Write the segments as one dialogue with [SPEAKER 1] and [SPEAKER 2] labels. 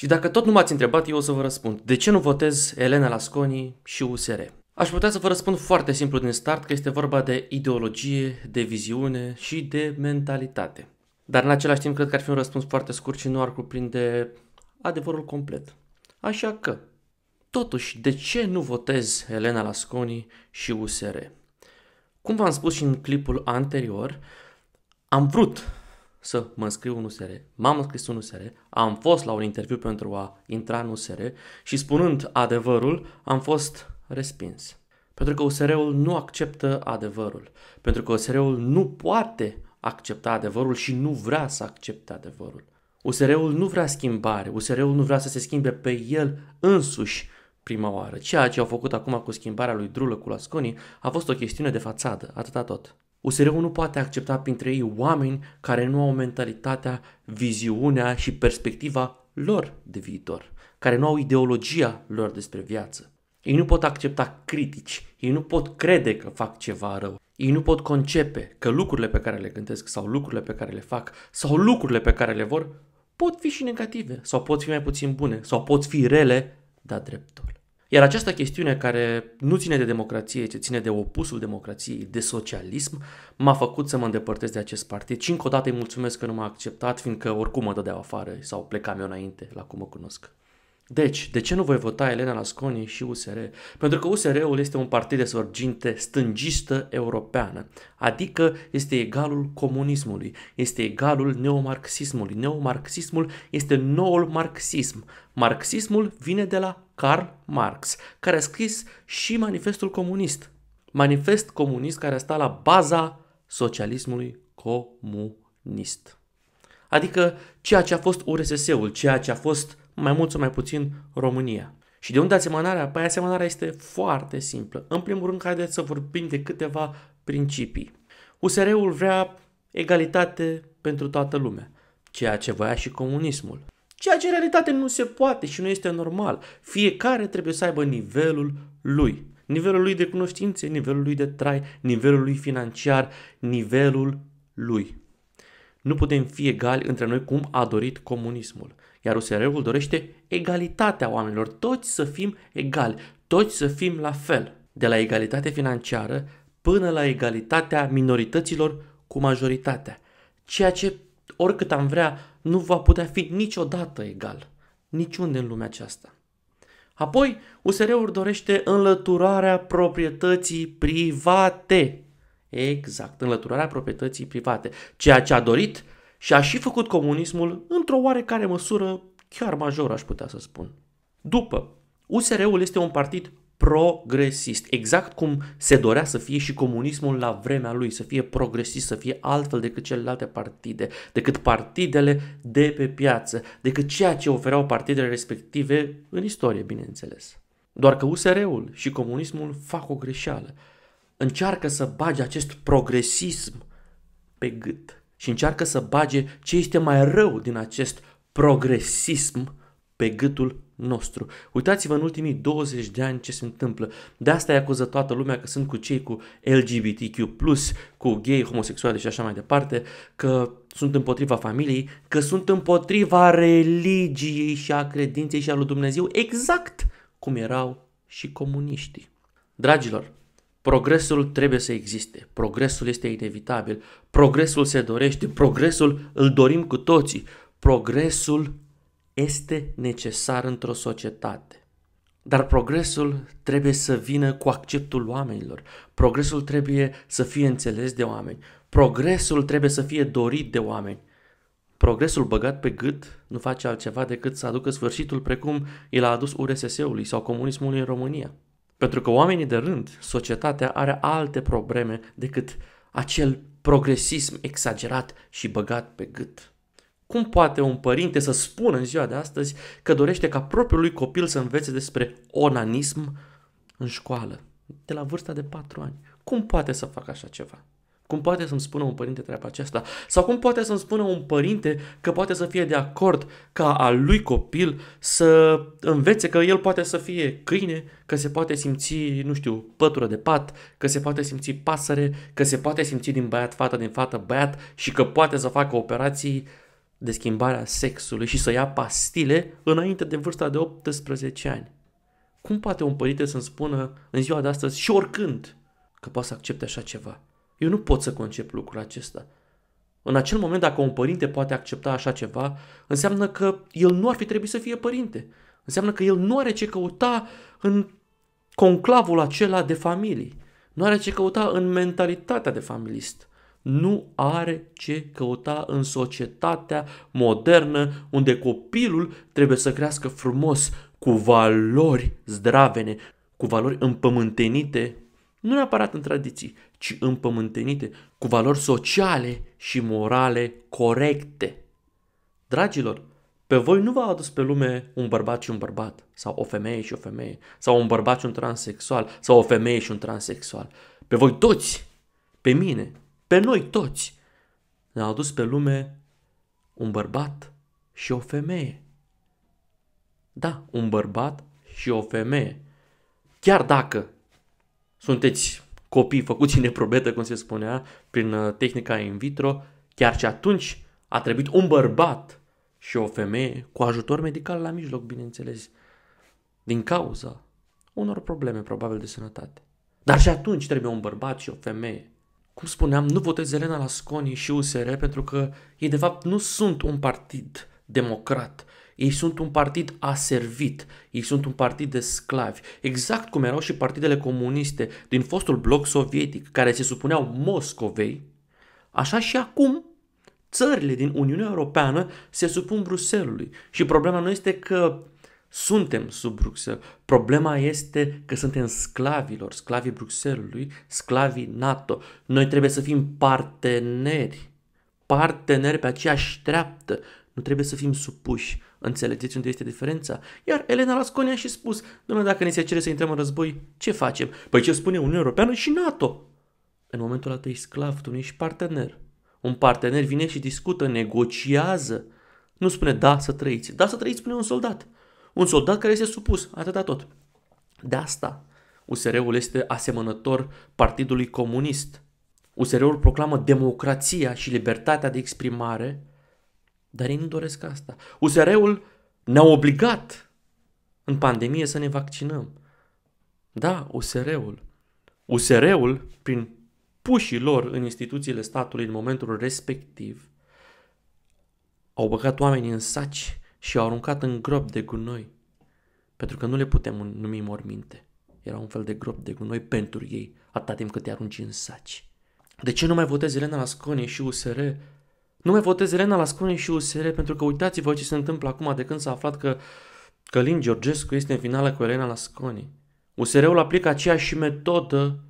[SPEAKER 1] Și dacă tot nu m-ați întrebat, eu o să vă răspund. De ce nu votez Elena Lasconi și USR? Aș putea să vă răspund foarte simplu din start că este vorba de ideologie, de viziune și de mentalitate. Dar în același timp cred că ar fi un răspuns foarte scurt și nu ar cuprinde adevărul complet. Așa că, totuși, de ce nu votez Elena Lasconi și USR? Cum v-am spus și în clipul anterior, am vrut să mă înscriu în USR, m-am înscris în USR, am fost la un interviu pentru a intra în USR și spunând adevărul, am fost respins. Pentru că USR-ul nu acceptă adevărul, pentru că USR-ul nu poate accepta adevărul și nu vrea să accepte adevărul. USR-ul nu vrea schimbare, USR-ul nu vrea să se schimbe pe el însuși prima oară. Ceea ce au făcut acum cu schimbarea lui Drulă cu Lasconi a fost o chestiune de fațadă, atâta tot usr nu poate accepta printre ei oameni care nu au mentalitatea, viziunea și perspectiva lor de viitor, care nu au ideologia lor despre viață. Ei nu pot accepta critici, ei nu pot crede că fac ceva rău, ei nu pot concepe că lucrurile pe care le gândesc sau lucrurile pe care le fac sau lucrurile pe care le vor pot fi și negative sau pot fi mai puțin bune sau pot fi rele, dar dreptul. Iar această chestiune care nu ține de democrație, ci ține de opusul democrației, de socialism, m-a făcut să mă îndepărtez de acest partid și încă o dată îi mulțumesc că nu m-a acceptat, fiindcă oricum mă dădeau afară sau plecam eu înainte la cum mă cunosc. Deci, de ce nu voi vota Elena Lasconi și USR? Pentru că USR-ul este un partid de sorginte stângistă europeană, adică este egalul comunismului, este egalul neomarxismului. Neomarxismul este noul marxism. Marxismul vine de la Karl Marx, care a scris și manifestul comunist. Manifest comunist care a stat la baza socialismului comunist. Adică ceea ce a fost URSS-ul, ceea ce a fost mai mult sau mai puțin România. Și de unde asemănarea? Păi asemănarea este foarte simplă. În primul rând, haideți să vorbim de câteva principii. USR-ul vrea egalitate pentru toată lumea, ceea ce voia și comunismul. Ceea ce în realitate nu se poate și nu este normal. Fiecare trebuie să aibă nivelul lui. Nivelul lui de cunoștințe, nivelul lui de trai, nivelul lui financiar, nivelul lui. Nu putem fi egali între noi cum a dorit comunismul. Iar USR-ul dorește egalitatea oamenilor, toți să fim egali, toți să fim la fel. De la egalitate financiară până la egalitatea minorităților cu majoritatea. Ceea ce, oricât am vrea, nu va putea fi niciodată egal. Niciunde în lumea aceasta. Apoi, USR-ul dorește înlăturarea proprietății private. Exact, înlăturarea proprietății private. Ceea ce a dorit și a și făcut comunismul într-o oarecare măsură chiar major, aș putea să spun. După, USR-ul este un partid progresist, exact cum se dorea să fie și comunismul la vremea lui, să fie progresist, să fie altfel decât celelalte partide, decât partidele de pe piață, decât ceea ce ofereau partidele respective în istorie, bineînțeles. Doar că USR-ul și comunismul fac o greșeală. Încearcă să bage acest progresism pe gât și încearcă să bage ce este mai rău din acest progresism pe gâtul nostru. Uitați-vă în ultimii 20 de ani ce se întâmplă. De asta e acuză toată lumea că sunt cu cei cu LGBTQ+, cu gay, homosexuali și așa mai departe, că sunt împotriva familiei, că sunt împotriva religiei și a credinței și a lui Dumnezeu, exact cum erau și comuniștii. Dragilor, Progresul trebuie să existe, progresul este inevitabil, progresul se dorește, progresul îl dorim cu toții, progresul este necesar într-o societate. Dar progresul trebuie să vină cu acceptul oamenilor, progresul trebuie să fie înțeles de oameni, progresul trebuie să fie dorit de oameni. Progresul băgat pe gât nu face altceva decât să aducă sfârșitul precum el a adus URSS-ului sau comunismului în România. Pentru că oamenii de rând, societatea are alte probleme decât acel progresism exagerat și băgat pe gât. Cum poate un părinte să spună în ziua de astăzi că dorește ca propriul lui copil să învețe despre onanism în școală, de la vârsta de 4 ani? Cum poate să facă așa ceva? Cum poate să-mi spună un părinte treaba aceasta? Sau cum poate să-mi spună un părinte că poate să fie de acord ca a lui copil să învețe că el poate să fie câine, că se poate simți, nu știu, pătură de pat, că se poate simți pasăre, că se poate simți din băiat fată, din fată băiat și că poate să facă operații de schimbare a sexului și să ia pastile înainte de vârsta de 18 ani. Cum poate un părinte să-mi spună în ziua de astăzi și oricând că poate să accepte așa ceva? Eu nu pot să concep lucrul acesta. În acel moment, dacă un părinte poate accepta așa ceva, înseamnă că el nu ar fi trebuit să fie părinte. Înseamnă că el nu are ce căuta în conclavul acela de familii. Nu are ce căuta în mentalitatea de familist. Nu are ce căuta în societatea modernă unde copilul trebuie să crească frumos, cu valori zdravene, cu valori împământenite nu neapărat în tradiții, ci împământenite, cu valori sociale și morale corecte. Dragilor, pe voi nu v-a adus pe lume un bărbat și un bărbat, sau o femeie și o femeie, sau un bărbat și un transexual, sau o femeie și un transexual. Pe voi toți, pe mine, pe noi toți, ne-a adus pe lume un bărbat și o femeie. Da, un bărbat și o femeie. Chiar dacă sunteți copii făcuți în neprobetă, cum se spunea, prin uh, tehnica in vitro, chiar și atunci a trebuit un bărbat și o femeie cu ajutor medical la mijloc, bineînțeles, din cauza unor probleme probabil de sănătate. Dar și atunci trebuie un bărbat și o femeie. Cum spuneam, nu votez Elena Lasconi și USR pentru că ei de fapt nu sunt un partid democrat, ei sunt un partid aservit, ei sunt un partid de sclavi, exact cum erau și partidele comuniste din fostul bloc sovietic, care se supuneau Moscovei, așa și acum țările din Uniunea Europeană se supun Bruselului. Și problema nu este că suntem sub Bruxelles. Problema este că suntem sclavilor, sclavii Bruxellesului, sclavii NATO. Noi trebuie să fim parteneri, parteneri pe aceeași treaptă. Nu trebuie să fim supuși. Înțelegeți unde este diferența? Iar Elena Lasconia și spus, domnule, dacă ne se cere să intrăm în război, ce facem? Păi ce spune Uniunea Europeană și NATO? În momentul ăla ești sclav, tu nu ești partener. Un partener vine și discută, negociază. Nu spune da să trăiți. Da să trăiți spune un soldat. Un soldat care este supus, atâta tot. De asta USR-ul este asemănător Partidului Comunist. USR-ul proclamă democrația și libertatea de exprimare, dar ei nu doresc asta. USR-ul ne-a obligat în pandemie să ne vaccinăm. Da, USR-ul. USR-ul, prin pușii lor în instituțiile statului în momentul respectiv, au băgat oamenii în saci și au aruncat în grob de gunoi. Pentru că nu le putem numi morminte. Era un fel de grob de gunoi pentru ei, atâta timp cât te arunci în saci. De ce nu mai votezi Elena Lasconi și USR nu mai votez Elena la Scone și USR pentru că uitați-vă ce se întâmplă acum de când s-a aflat că Călin Georgescu este în finală cu Elena Lasconi. USR-ul aplică aceeași metodă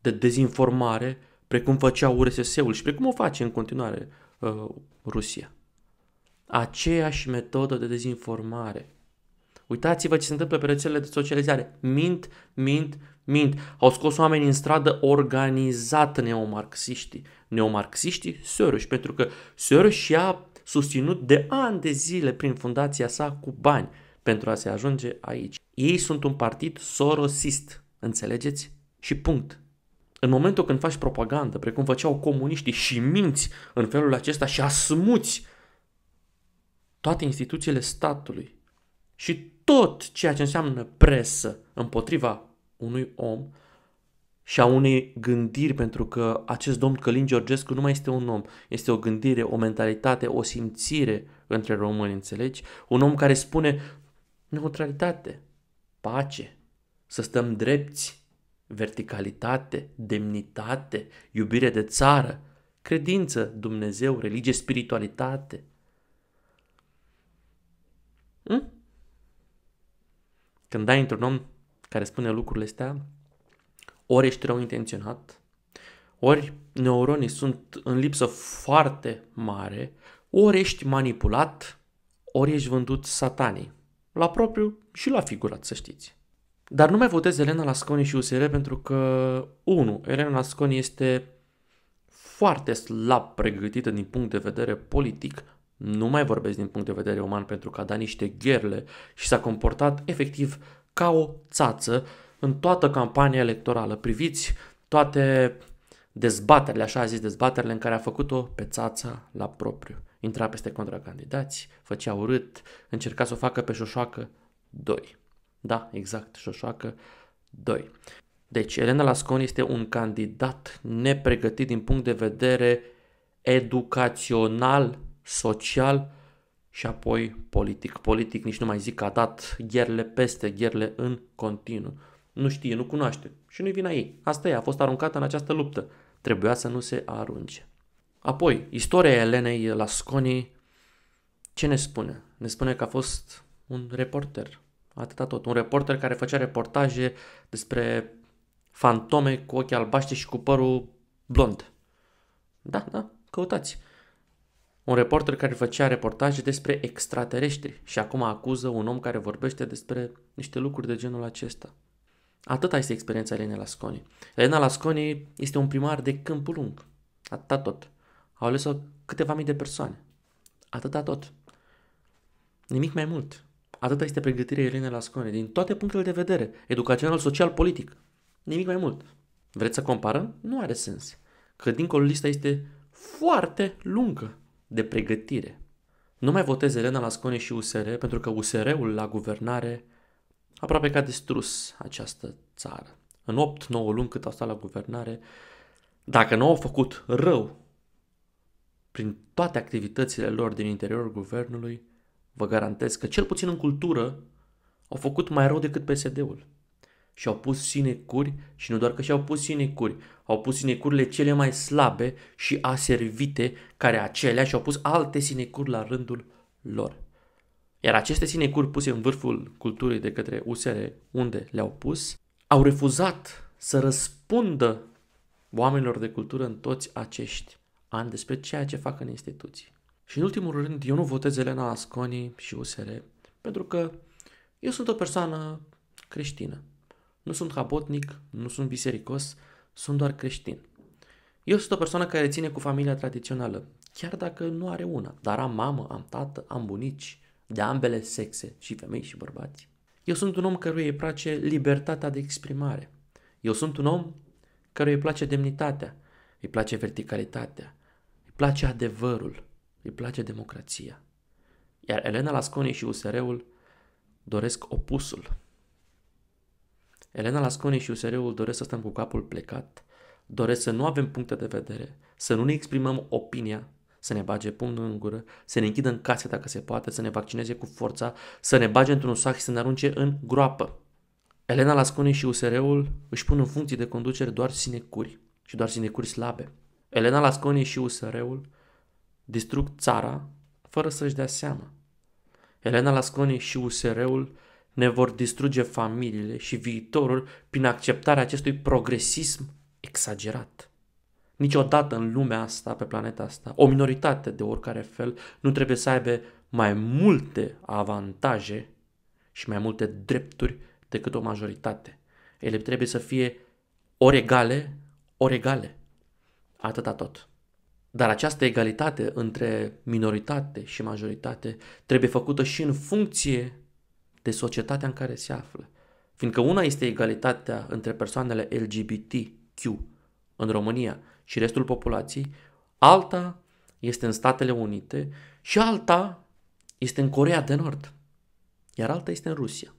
[SPEAKER 1] de dezinformare precum făcea URSS-ul și precum o face în continuare uh, Rusia. Aceeași metodă de dezinformare. Uitați-vă ce se întâmplă pe rețelele de socializare. Mint, mint, mint, au scos oameni în stradă organizat neomarxiștii. Neomarxiștii Soros, pentru că Soros și a susținut de ani de zile prin fundația sa cu bani pentru a se ajunge aici. Ei sunt un partid sorosist, înțelegeți? Și punct. În momentul când faci propagandă, precum făceau comuniștii și minți în felul acesta și asmuți toate instituțiile statului și tot ceea ce înseamnă presă împotriva unui om și a unei gândiri, pentru că acest domn Călin Georgescu nu mai este un om, este o gândire, o mentalitate, o simțire între români, înțelegi? Un om care spune neutralitate, pace, să stăm drepți, verticalitate, demnitate, iubire de țară, credință, Dumnezeu, religie, spiritualitate. Hm? Când dai într-un om care spune lucrurile astea, ori ești rău intenționat, ori neuronii sunt în lipsă foarte mare, ori ești manipulat, ori ești vândut satanii. La propriu și la figurat, să știți. Dar nu mai votez Elena Lasconi și USR pentru că, 1. Elena Lasconi este foarte slab pregătită din punct de vedere politic, nu mai vorbesc din punct de vedere uman pentru că a dat niște gherle și s-a comportat efectiv ca o țață în toată campania electorală. Priviți toate dezbaterile, așa a zis, dezbaterile în care a făcut-o pe țața la propriu. Intra peste contracandidați, făcea urât, încerca să o facă pe șoșoacă 2. Da, exact, șoșoacă 2. Deci, Elena Lasconi este un candidat nepregătit din punct de vedere educațional, social, și apoi politic. Politic nici nu mai zic că a dat gherle peste gherle în continuu. Nu știe, nu cunoaște și nu-i vina ei. Asta e, a fost aruncată în această luptă. Trebuia să nu se arunce. Apoi, istoria Elenei Lasconi, ce ne spune? Ne spune că a fost un reporter, atâta tot, un reporter care făcea reportaje despre fantome cu ochii albaștri și cu părul blond. Da, da, căutați un reporter care făcea reportaje despre extraterestri și acum acuză un om care vorbește despre niște lucruri de genul acesta. Atâta este experiența Elena Lasconi. Elena Lasconi este un primar de câmpul lung. Atâta tot. Au ales-o câteva mii de persoane. Atâta tot. Nimic mai mult. Atâta este pregătirea Elena Lasconi din toate punctele de vedere, educațional, social, politic. Nimic mai mult. Vreți să comparăm? Nu are sens. Că dincolo lista este foarte lungă de pregătire. Nu mai votez Elena Lascone și USR pentru că USR-ul la guvernare aproape că a distrus această țară. În 8-9 luni cât au stat la guvernare, dacă nu au făcut rău prin toate activitățile lor din interiorul guvernului, vă garantez că cel puțin în cultură au făcut mai rău decât PSD-ul. Și au pus sinecuri și nu doar că și-au pus sinecuri, au pus sinecurile cele mai slabe și aservite care acelea și au pus alte sinecuri la rândul lor. Iar aceste sinecuri puse în vârful culturii de către USR unde le-au pus, au refuzat să răspundă oamenilor de cultură în toți acești ani despre ceea ce fac în instituții. Și în ultimul rând, eu nu votez Elena Asconi și USR pentru că eu sunt o persoană creștină. Nu sunt habotnic, nu sunt bisericos, sunt doar creștin. Eu sunt o persoană care ține cu familia tradițională, chiar dacă nu are una, dar am mamă, am tată, am bunici, de ambele sexe, și femei și bărbați. Eu sunt un om căruia îi place libertatea de exprimare. Eu sunt un om căruia îi place demnitatea, îi place verticalitatea, îi place adevărul, îi place democrația. Iar Elena Lasconi și USR-ul doresc opusul Elena Lasconi și USR-ul doresc să stăm cu capul plecat, doresc să nu avem puncte de vedere, să nu ne exprimăm opinia, să ne bage pumnul în gură, să ne închidă în case dacă se poate, să ne vaccineze cu forța, să ne bage într-un sac și să ne arunce în groapă. Elena Lasconi și USR-ul își pun în funcție de conducere doar sinecuri și doar sinecuri slabe. Elena Lasconi și USR-ul distrug țara fără să-și dea seama. Elena Lasconi și USR-ul ne vor distruge familiile și viitorul prin acceptarea acestui progresism exagerat. Niciodată în lumea asta, pe planeta asta, o minoritate de oricare fel nu trebuie să aibă mai multe avantaje și mai multe drepturi decât o majoritate. Ele trebuie să fie ori egale, ori egale. Atâta tot. Dar această egalitate între minoritate și majoritate trebuie făcută și în funcție de societatea în care se află. Fiindcă una este egalitatea între persoanele LGBTQ în România și restul populației, alta este în Statele Unite și alta este în Corea de Nord, iar alta este în Rusia.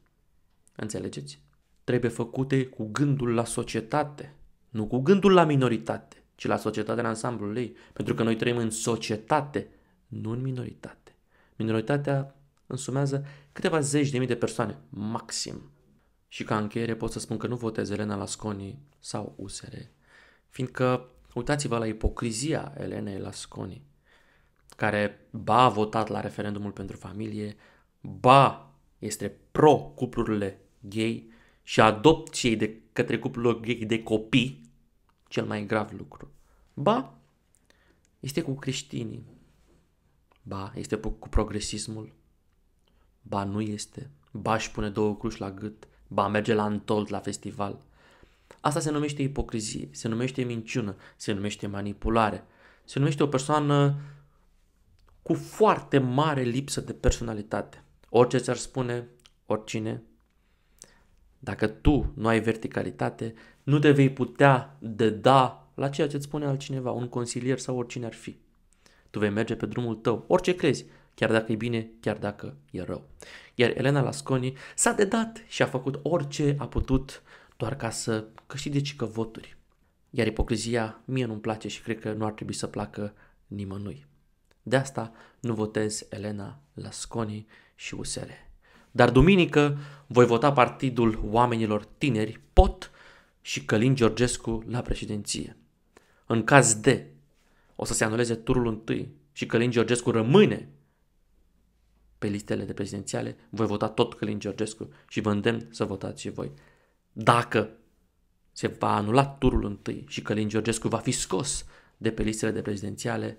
[SPEAKER 1] Înțelegeți? Trebuie făcute cu gândul la societate, nu cu gândul la minoritate, ci la societatea în ansamblul ei, pentru că noi trăim în societate, nu în minoritate. Minoritatea însumează câteva zeci de mii de persoane, maxim. Și ca încheiere pot să spun că nu votez Elena Lasconi sau USR, fiindcă uitați-vă la ipocrizia Elenei Lasconi, care ba a votat la referendumul pentru familie, ba este pro-cuplurile gay și adopției de către cuplurile gay de copii, cel mai grav lucru. Ba, este cu creștinii. Ba, este cu progresismul ba nu este, ba își pune două cruci la gât, ba merge la întolt la festival. Asta se numește ipocrizie, se numește minciună, se numește manipulare, se numește o persoană cu foarte mare lipsă de personalitate. Orice ți-ar spune, oricine, dacă tu nu ai verticalitate, nu te vei putea de da la ceea ce îți spune altcineva, un consilier sau oricine ar fi. Tu vei merge pe drumul tău, orice crezi, chiar dacă e bine, chiar dacă e rău. Iar Elena Lasconi s-a dedat și a făcut orice a putut doar ca să câștige cică voturi. Iar ipocrizia mie nu-mi place și cred că nu ar trebui să placă nimănui. De asta nu votez Elena Lasconi și USR. Dar duminică voi vota Partidul Oamenilor Tineri, POT, și Călin Georgescu la președinție. În caz de o să se anuleze turul întâi și Călin Georgescu rămâne pe listele de prezidențiale, voi vota tot Călin Georgescu și vă îndemn să votați și voi. Dacă se va anula turul întâi și Călin Georgescu va fi scos de pe listele de prezidențiale,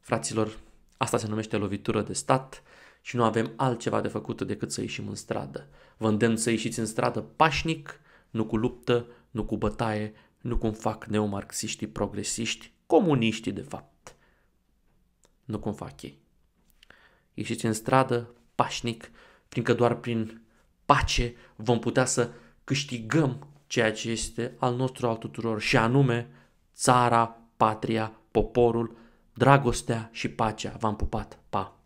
[SPEAKER 1] fraților, asta se numește lovitură de stat și nu avem altceva de făcut decât să ieșim în stradă. Vă îndemn să ieșiți în stradă pașnic, nu cu luptă, nu cu bătaie, nu cum fac neomarxiștii progresiști, comuniștii de fapt. Nu cum fac ei ieșiți în stradă pașnic, fiindcă doar prin pace vom putea să câștigăm ceea ce este al nostru, al tuturor, și anume țara, patria, poporul, dragostea și pacea. V-am pupat! Pa!